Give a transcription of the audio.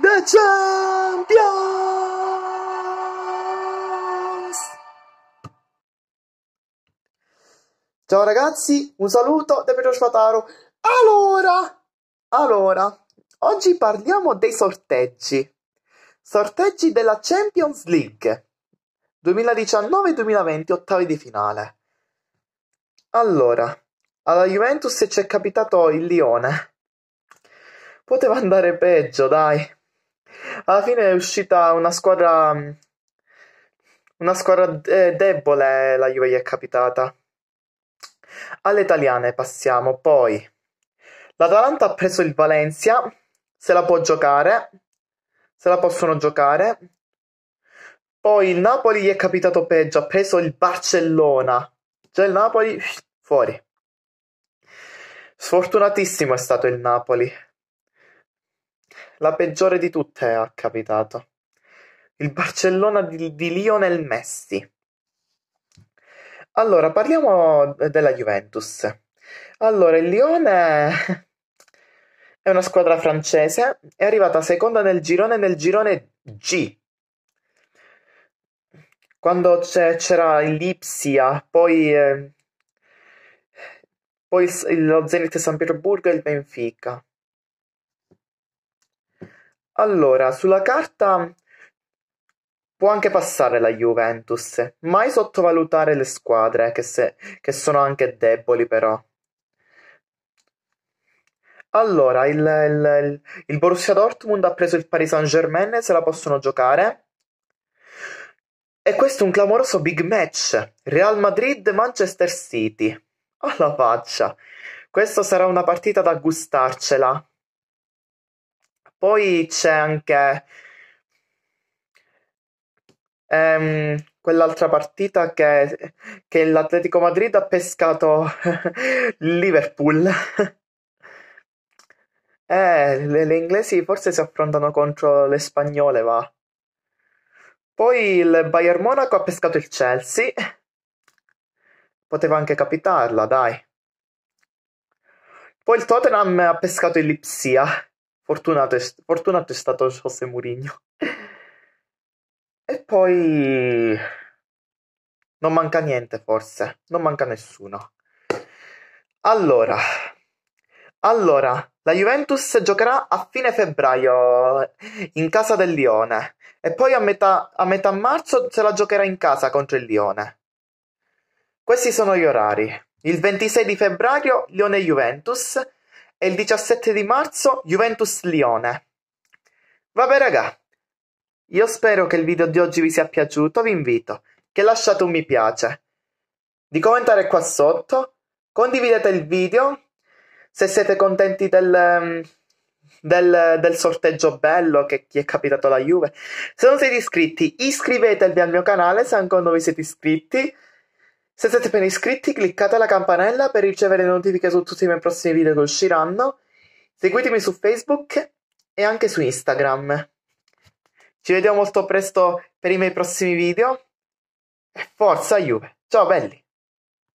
The Champions! Ciao ragazzi, un saluto da Pietro Spataro. Allora, allora, oggi parliamo dei sorteggi. Sorteggi della Champions League 2019-2020, ottavi di finale. Allora, alla Juventus ci è capitato il Lione. Poteva andare peggio, dai. Alla fine è uscita una squadra. Una squadra de- eh, debole, la Juve gli è capitata. Alle italiane passiamo, poi. L'Atalanta ha preso il Valencia, se la può giocare, se la possono giocare. Poi il Napoli gli è capitato peggio, ha preso il Barcellona. Già il Napoli fuori. Sfortunatissimo è stato il Napoli. La peggiore di tutte è capitato. Il Barcellona di, di Lionel Messi. Allora, parliamo della Juventus. Allora, il Lione è una squadra francese, è arrivata seconda nel girone, nel girone G. Quando c'era l'Ipsia, poi, eh, poi lo Zenit San Pietroburgo e il Benfica. Allora, sulla carta può anche passare la Juventus, mai sottovalutare le squadre che, se, che sono anche deboli però. Allora, il, il, il, Borussia Dortmund ha preso il Paris Saint-Germain, se la possono giocare. E questo è un clamoroso big match. Real Madrid-Manchester City. Alla faccia. Questa sarà una partita da gustarcela. Poi c'è anche ehm, quell'altra partita che, che l'Atletico Madrid ha pescato il Liverpool. Eh, le, le inglesi forse si affrontano contro le spagnole, va. Poi il Bayern Monaco ha pescato il Chelsea. Poteva anche capitarla, dai. Poi il Tottenham ha pescato il Lipsia. Fortunato è, fortunato è stato José Mourinho. e poi non manca niente forse, non manca nessuno. Allora, allora, la Juventus giocherà a fine febbraio in casa del Lione e poi a metà, a metà marzo se la giocherà in casa contro il Lione. Questi sono gli orari. Il 26 di febbraio Lione-Juventus e e il 17 di marzo Juventus-Lione. Vabbè raga, io spero che il video di oggi vi sia piaciuto, vi invito che lasciate un mi piace, di commentare qua sotto, condividete il video se siete contenti del, mm, del, del, sorteggio bello che chi è capitato alla Juve. Se non siete iscritti, iscrivetevi al mio canale se ancora non vi siete iscritti. Se siete appena iscritti cliccate la campanella per ricevere notifiche su tutti i miei prossimi video che usciranno, seguitemi su Facebook e anche su Instagram. Ci vediamo molto presto per i miei prossimi video e forza Juve! Ciao belli!